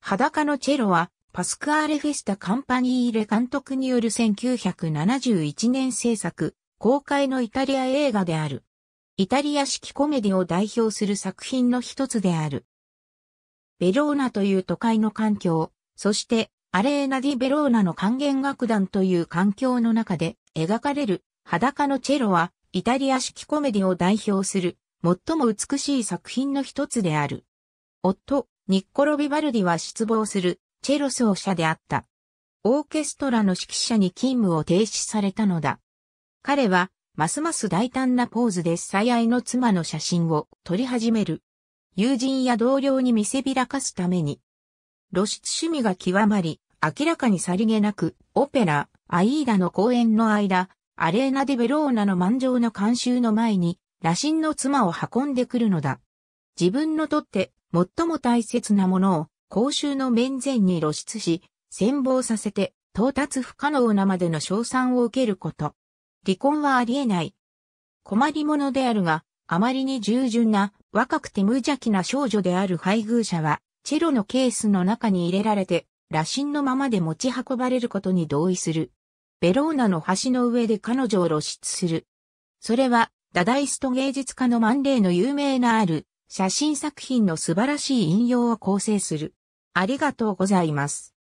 裸のチェロは、パスクアーレフェスタカンパニーレ監督による1971年制作、公開のイタリア映画である。イタリア式コメディを代表する作品の一つである。ベローナという都会の環境、そしてアレーナ・ディ・ベローナの還元楽団という環境の中で描かれる裸のチェロはイタリア式コメディを代表する最も美しい作品の一つである。夫、ニッコロ・ビバルディは失望する、チェロ奏者であった。オーケストラの指揮者に勤務を停止されたのだ。彼は、ますます大胆なポーズで最愛の妻の写真を撮り始める。友人や同僚に見せびらかすために。露出趣味が極まり、明らかにさりげなく、オペラ、アイーダの公演の間、アレーナ・デ・ベローナの満場の監修の前に、羅針の妻を運んでくるのだ。自分のとって最も大切なものを公衆の面前に露出し、戦望させて到達不可能なまでの賞賛を受けること。離婚はありえない。困り者であるが、あまりに従順な若くて無邪気な少女である配偶者は、チェロのケースの中に入れられて、羅針のままで持ち運ばれることに同意する。ベローナの橋の上で彼女を露出する。それは、ダダイスト芸術家のマンレの有名なある、写真作品の素晴らしい引用を構成する。ありがとうございます。